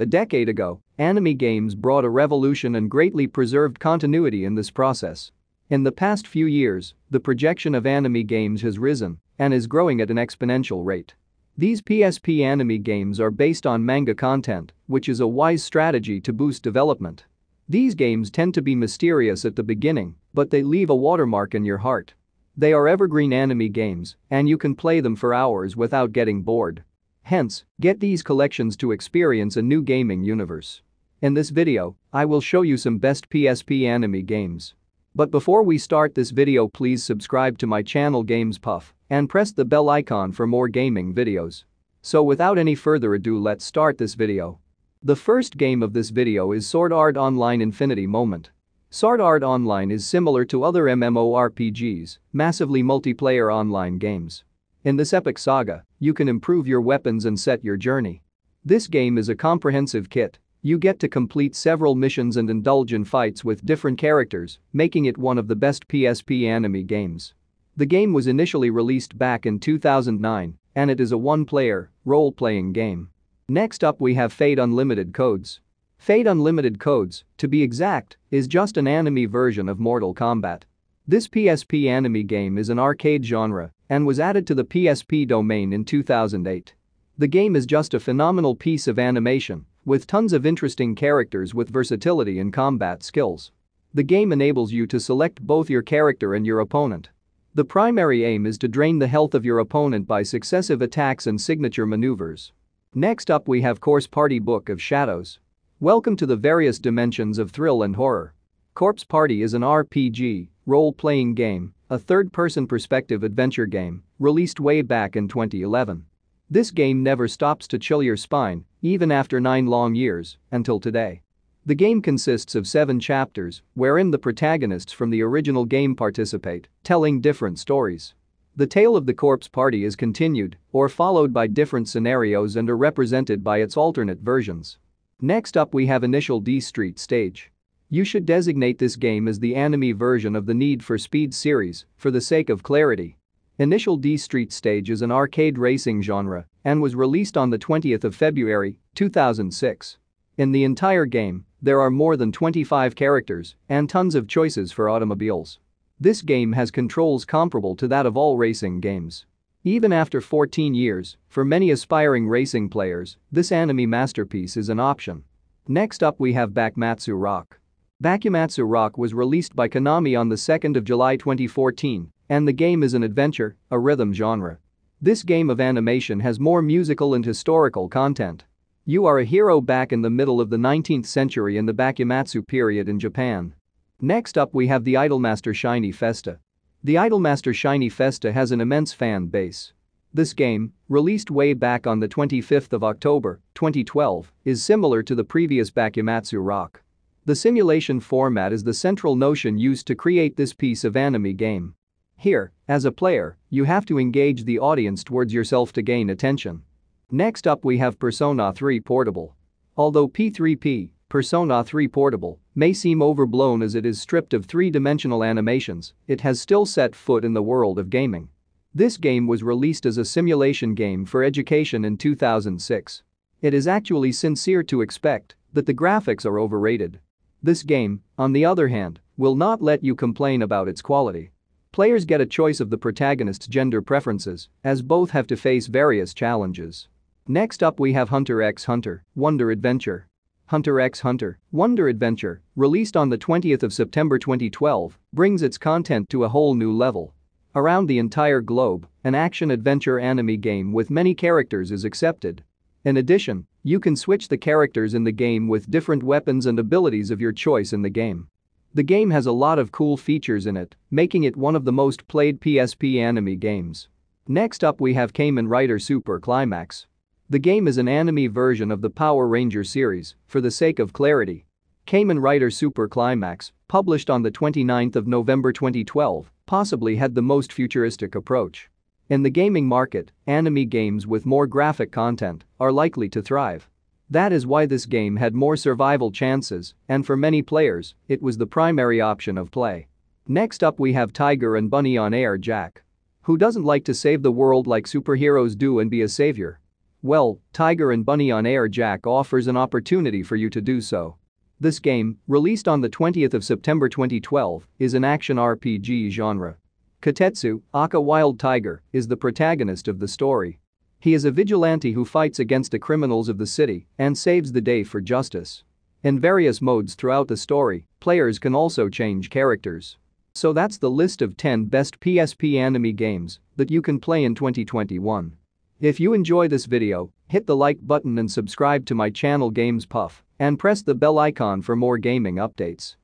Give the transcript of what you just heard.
A decade ago, anime games brought a revolution and greatly preserved continuity in this process. In the past few years, the projection of anime games has risen and is growing at an exponential rate. These PSP anime games are based on manga content, which is a wise strategy to boost development. These games tend to be mysterious at the beginning, but they leave a watermark in your heart. They are evergreen anime games, and you can play them for hours without getting bored. Hence, get these collections to experience a new gaming universe. In this video, I will show you some best PSP anime games. But before we start this video please subscribe to my channel Games Puff and press the bell icon for more gaming videos. So without any further ado let's start this video. The first game of this video is Sword Art Online Infinity Moment. Sword Art Online is similar to other MMORPGs, massively multiplayer online games. In this epic saga, you can improve your weapons and set your journey. This game is a comprehensive kit, you get to complete several missions and indulge in fights with different characters, making it one of the best PSP anime games. The game was initially released back in 2009, and it is a one-player, role-playing game. Next up we have Fate Unlimited Codes. Fate Unlimited Codes, to be exact, is just an anime version of Mortal Kombat. This PSP anime game is an arcade genre and was added to the PSP domain in 2008. The game is just a phenomenal piece of animation, with tons of interesting characters with versatility and combat skills. The game enables you to select both your character and your opponent. The primary aim is to drain the health of your opponent by successive attacks and signature maneuvers. Next up we have Course Party Book of Shadows. Welcome to the various dimensions of thrill and horror. Corpse Party is an RPG, role-playing game a third-person perspective adventure game released way back in 2011. This game never stops to chill your spine, even after nine long years, until today. The game consists of seven chapters wherein the protagonists from the original game participate, telling different stories. The tale of the corpse party is continued or followed by different scenarios and are represented by its alternate versions. Next up we have Initial D Street Stage. You should designate this game as the anime version of the Need for Speed series, for the sake of clarity. Initial D Street Stage is an arcade racing genre and was released on the 20th of February, 2006. In the entire game, there are more than 25 characters and tons of choices for automobiles. This game has controls comparable to that of all racing games. Even after 14 years, for many aspiring racing players, this anime masterpiece is an option. Next up we have Backmatsu Rock. Bakumatsu Rock was released by Konami on the 2nd of July 2014, and the game is an adventure, a rhythm genre. This game of animation has more musical and historical content. You are a hero back in the middle of the 19th century in the Bakumatsu period in Japan. Next up we have the Idolmaster Shiny Festa. The Idolmaster Shiny Festa has an immense fan base. This game, released way back on the 25th of October, 2012, is similar to the previous Bakumatsu Rock. The simulation format is the central notion used to create this piece of anime game. Here, as a player, you have to engage the audience towards yourself to gain attention. Next up we have Persona 3 Portable. Although P3P, Persona 3 Portable, may seem overblown as it is stripped of three-dimensional animations, it has still set foot in the world of gaming. This game was released as a simulation game for education in 2006. It is actually sincere to expect that the graphics are overrated. This game, on the other hand, will not let you complain about its quality. Players get a choice of the protagonist's gender preferences, as both have to face various challenges. Next up we have Hunter x Hunter, Wonder Adventure. Hunter x Hunter, Wonder Adventure, released on the 20th of September 2012, brings its content to a whole new level. Around the entire globe, an action-adventure anime game with many characters is accepted. In addition, you can switch the characters in the game with different weapons and abilities of your choice in the game. The game has a lot of cool features in it, making it one of the most played PSP anime games. Next up we have Kamen Rider Super Climax. The game is an anime version of the Power Ranger series, for the sake of clarity. Kamen Rider Super Climax, published on the 29th of November 2012, possibly had the most futuristic approach. In the gaming market, anime games with more graphic content are likely to thrive. That is why this game had more survival chances, and for many players, it was the primary option of play. Next up we have Tiger and Bunny on Air Jack. Who doesn't like to save the world like superheroes do and be a savior? Well, Tiger and Bunny on Air Jack offers an opportunity for you to do so. This game, released on the 20th of September 2012, is an action RPG genre. Katetsu, Aka Wild Tiger, is the protagonist of the story. He is a vigilante who fights against the criminals of the city and saves the day for justice. In various modes throughout the story, players can also change characters. So that's the list of 10 best PSP anime games that you can play in 2021. If you enjoy this video, hit the like button and subscribe to my channel Games Puff, and press the bell icon for more gaming updates.